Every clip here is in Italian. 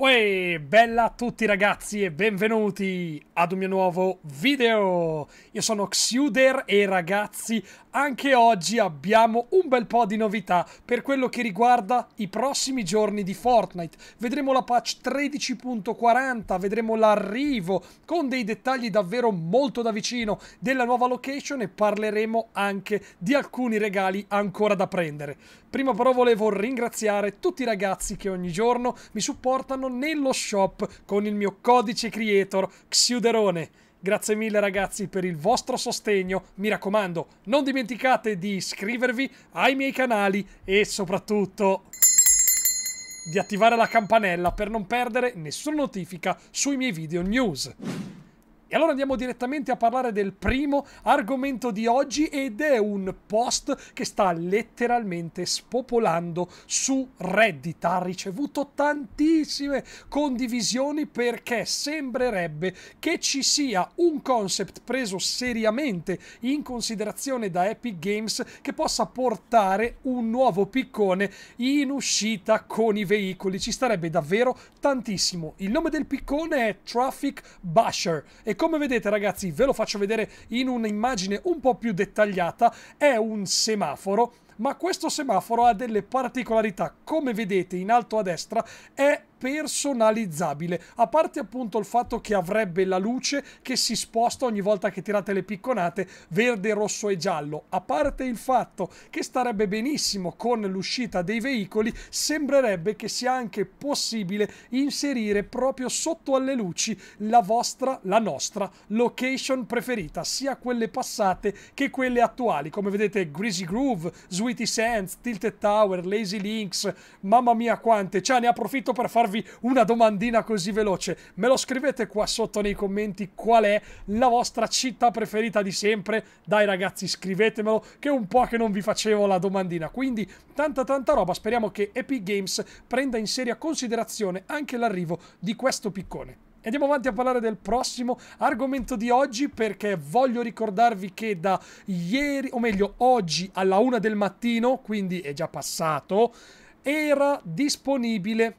Uè, bella a tutti ragazzi e benvenuti ad un mio nuovo video! Io sono Xuder e ragazzi, anche oggi abbiamo un bel po' di novità per quello che riguarda i prossimi giorni di Fortnite. Vedremo la patch 13.40, vedremo l'arrivo con dei dettagli davvero molto da vicino della nuova location e parleremo anche di alcuni regali ancora da prendere. Prima però volevo ringraziare tutti i ragazzi che ogni giorno mi supportano sono nello shop con il mio codice creator Xiuderone. Grazie mille ragazzi per il vostro sostegno, mi raccomando non dimenticate di iscrivervi ai miei canali e soprattutto di attivare la campanella per non perdere nessuna notifica sui miei video news. E allora andiamo direttamente a parlare del primo argomento di oggi ed è un post che sta letteralmente spopolando su Reddit. Ha ricevuto tantissime condivisioni perché sembrerebbe che ci sia un concept preso seriamente in considerazione da Epic Games che possa portare un nuovo piccone in uscita con i veicoli. Ci starebbe davvero tantissimo. Il nome del piccone è Traffic Basher e come vedete ragazzi ve lo faccio vedere in un'immagine un po' più dettagliata, è un semaforo ma questo semaforo ha delle particolarità. Come vedete in alto a destra è personalizzabile, a parte appunto il fatto che avrebbe la luce che si sposta ogni volta che tirate le picconate verde, rosso e giallo, a parte il fatto che starebbe benissimo con l'uscita dei veicoli, sembrerebbe che sia anche possibile inserire proprio sotto alle luci la vostra, la nostra location preferita, sia quelle passate che quelle attuali, come vedete Greasy Groove, Sweetie Sands, Tilted Tower, Lazy Links, mamma mia quante, cioè ne approfitto per farvi farvi una domandina così veloce. Me lo scrivete qua sotto nei commenti qual è la vostra città preferita di sempre. Dai ragazzi, scrivetemelo, che è un po' che non vi facevo la domandina. Quindi tanta tanta roba, speriamo che Epic Games prenda in seria considerazione anche l'arrivo di questo piccone. Andiamo avanti a parlare del prossimo argomento di oggi perché voglio ricordarvi che da ieri, o meglio oggi alla una del mattino, quindi è già passato, era disponibile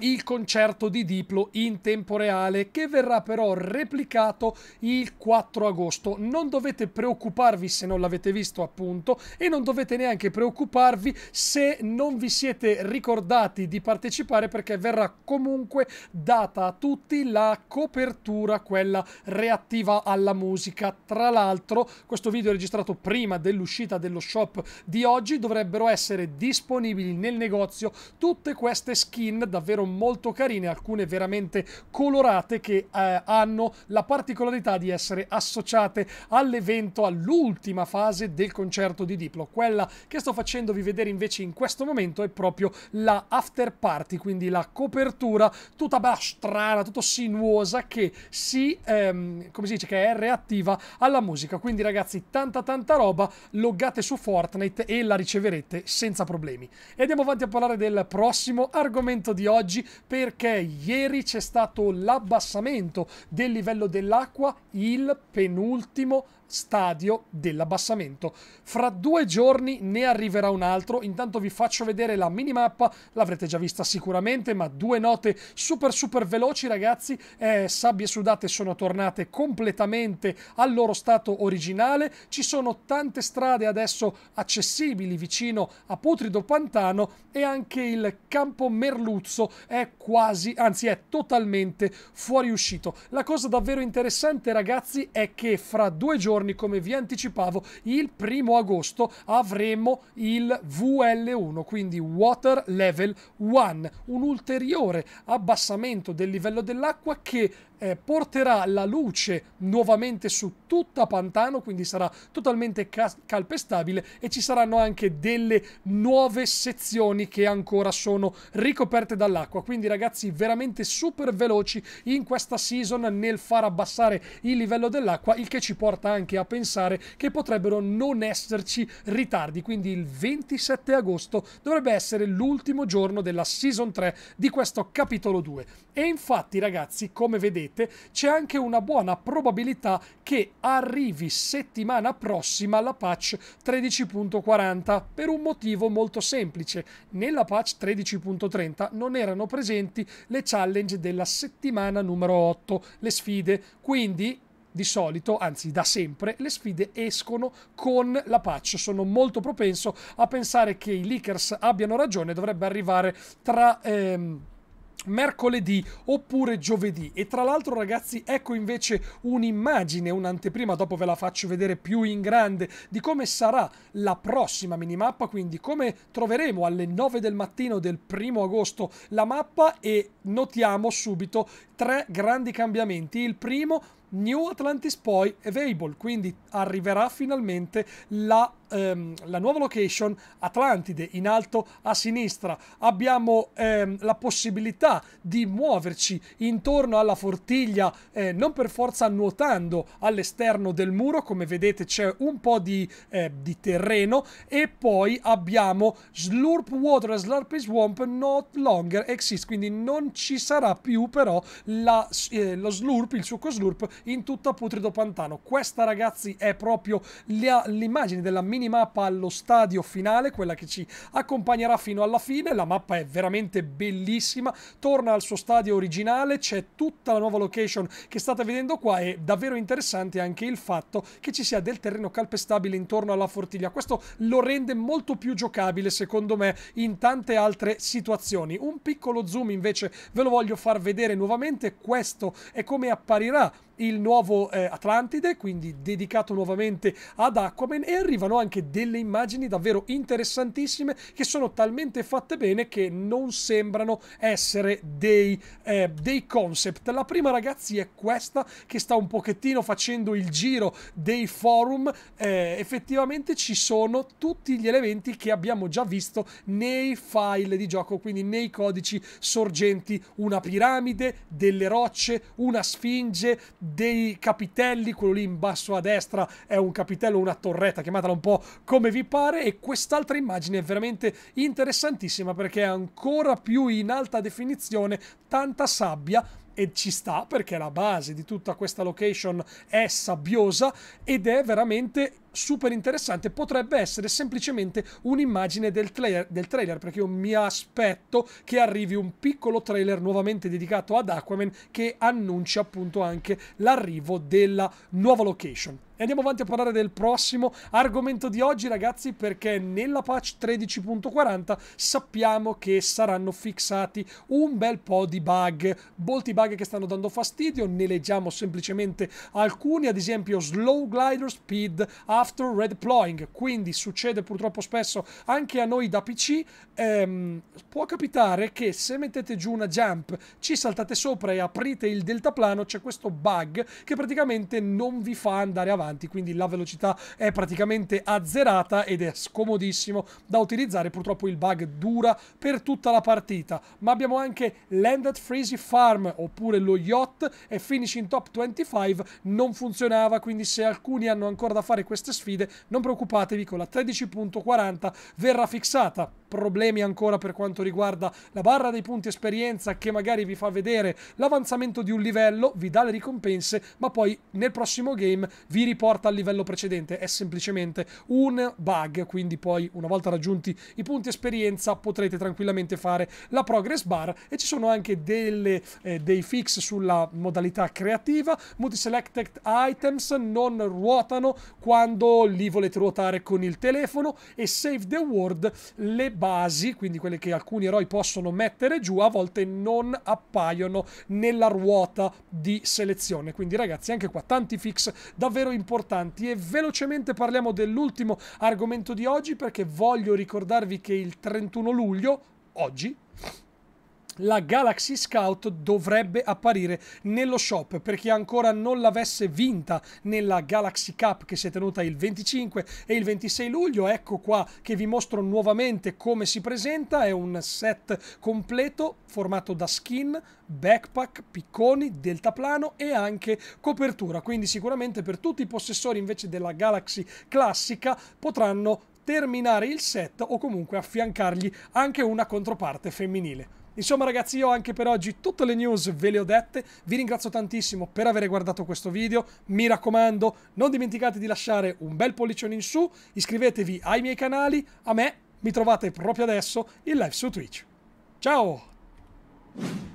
il concerto di Diplo in tempo reale che verrà però replicato il 4 agosto. Non dovete preoccuparvi se non l'avete visto appunto e non dovete neanche preoccuparvi se non vi siete ricordati di partecipare perché verrà comunque data a tutti la copertura quella reattiva alla musica. Tra l'altro questo video è registrato prima dell'uscita dello shop di oggi dovrebbero essere disponibili nel negozio tutte queste skin davvero davvero molto carine, alcune veramente colorate che eh, hanno la particolarità di essere associate all'evento, all'ultima fase del concerto di Diplo. Quella che sto facendovi vedere invece in questo momento è proprio la after party, quindi la copertura tutta strana, tutto sinuosa che si, ehm, come si dice, che è reattiva alla musica. Quindi ragazzi, tanta tanta roba, loggate su Fortnite e la riceverete senza problemi. E andiamo avanti a parlare del prossimo argomento di oggi oggi perché ieri c'è stato l'abbassamento del livello dell'acqua, il penultimo stadio dell'abbassamento. Fra due giorni ne arriverà un altro, intanto vi faccio vedere la minimappa, l'avrete già vista sicuramente, ma due note super super veloci ragazzi, eh, sabbie sudate sono tornate completamente al loro stato originale, ci sono tante strade adesso accessibili vicino a Putrido Pantano e anche il campo Merluzzo è quasi, anzi è totalmente fuoriuscito. La cosa davvero interessante ragazzi è che fra due giorni giorni, come vi anticipavo, il primo agosto avremo il VL1, quindi Water Level 1, un ulteriore abbassamento del livello dell'acqua che eh, porterà la luce nuovamente su tutta Pantano, quindi sarà totalmente calpestabile e ci saranno anche delle nuove sezioni che ancora sono ricoperte dall'acqua. Quindi ragazzi veramente super veloci in questa season nel far abbassare il livello dell'acqua, il che ci porta anche a pensare che potrebbero non esserci ritardi. Quindi il 27 agosto dovrebbe essere l'ultimo giorno della season 3 di questo capitolo 2. E infatti ragazzi come vedete volete, c'è anche una buona probabilità che arrivi settimana prossima la patch 13.40 per un motivo molto semplice. Nella patch 13.30 non erano presenti le challenge della settimana numero 8, le sfide, quindi di solito, anzi da sempre, le sfide escono con la patch. Sono molto propenso a pensare che i leakers abbiano ragione, dovrebbe arrivare tra... Ehm mercoledì oppure giovedì e tra l'altro ragazzi ecco invece un'immagine un'anteprima dopo ve la faccio vedere più in grande di come sarà la prossima minimappa quindi come troveremo alle 9 del mattino del primo agosto la mappa e notiamo subito tre grandi cambiamenti il primo New Atlantis poi Available quindi arriverà finalmente la ehm, la nuova location Atlantide in alto a sinistra. Abbiamo ehm, la possibilità di muoverci intorno alla fortiglia, eh, non per forza nuotando all'esterno del muro, come vedete c'è un po' di, eh, di, terreno e poi abbiamo Slurp Water, Slurpy Swamp Not Longer Exist, quindi non ci sarà più però la, eh, lo slurp, il succo slurp in tutta Putrido Pantano. Questa ragazzi è proprio l'immagine della mini minimappa allo stadio finale, quella che ci accompagnerà fino alla fine. La mappa è veramente bellissima, torna al suo stadio originale, c'è tutta la nuova location che state vedendo qua e davvero interessante anche il fatto che ci sia del terreno calpestabile intorno alla fortiglia. Questo lo rende molto più giocabile secondo me in tante altre situazioni. Un piccolo zoom invece ve lo voglio far vedere nuovamente, questo è come apparirà il nuovo eh, Atlantide, quindi dedicato nuovamente ad Aquaman e arrivano anche delle immagini davvero interessantissime che sono talmente fatte bene che non sembrano essere dei, eh, dei concept. La prima ragazzi è questa che sta un pochettino facendo il giro dei forum, eh, effettivamente ci sono tutti gli elementi che abbiamo già visto nei file di gioco, quindi nei codici sorgenti, una piramide, delle rocce, una sfinge, dei capitelli, quello lì in basso a destra è un capitello, una torretta, chiamatela un po' come vi pare, e quest'altra immagine è veramente interessantissima perché è ancora più in alta definizione, tanta sabbia e ci sta perché la base di tutta questa location è sabbiosa ed è veramente super interessante. Potrebbe essere semplicemente un'immagine del, tra- del trailer perché io mi aspetto che arrivi un piccolo trailer nuovamente dedicato ad Aquaman che annuncia appunto anche l'arrivo della nuova location. E andiamo avanti a parlare del prossimo argomento di oggi, ragazzi, perché nella patch 13.40 sappiamo che saranno fissati un bel po' di bug, molti bug che stanno dando fastidio, ne leggiamo semplicemente alcuni, ad esempio slow glider speed after redeploying, quindi succede purtroppo spesso anche a noi da PC, ehm, può capitare che se mettete giù una jump, ci saltate sopra e aprite il deltaplano, c'è questo bug che praticamente non vi fa andare avanti avanti, quindi la velocità è praticamente azzerata ed è scomodissimo da utilizzare. Purtroppo il bug dura per tutta la partita, ma abbiamo anche Landed Freezy Farm oppure lo Yacht e Finishing Top 25 non funzionava, quindi se alcuni hanno ancora da fare queste sfide non preoccupatevi con la 13.40 verrà fissata problemi ancora per quanto riguarda la barra dei punti esperienza che magari vi fa vedere l'avanzamento di un livello, vi dà le ricompense, ma poi nel prossimo game vi riporta al livello precedente. È semplicemente un bug, quindi poi una volta raggiunti i punti esperienza potrete tranquillamente fare la progress bar e ci sono anche delle, eh, dei fix sulla modalità creativa. Multiselected items non ruotano quando li volete ruotare con il telefono e save the world le basi, quindi quelle che alcuni eroi possono mettere giù, a volte non appaiono nella ruota di selezione. Quindi ragazzi, anche qua tanti fix davvero importanti e velocemente parliamo dell'ultimo argomento di oggi perché voglio ricordarvi che il 31 luglio, oggi, la Galaxy Scout dovrebbe apparire nello shop per chi ancora non l'avesse vinta nella Galaxy Cup che si è tenuta il 25 e il 26 luglio ecco qua che vi mostro nuovamente come si presenta è un set completo formato da skin backpack picconi deltaplano e anche copertura quindi sicuramente per tutti i possessori invece della Galaxy classica potranno terminare il set o comunque affiancargli anche una controparte femminile Insomma ragazzi io anche per oggi tutte le news ve le ho dette, vi ringrazio tantissimo per aver guardato questo video, mi raccomando non dimenticate di lasciare un bel pollicione in su, iscrivetevi ai miei canali, a me mi trovate proprio adesso in live su Twitch. Ciao!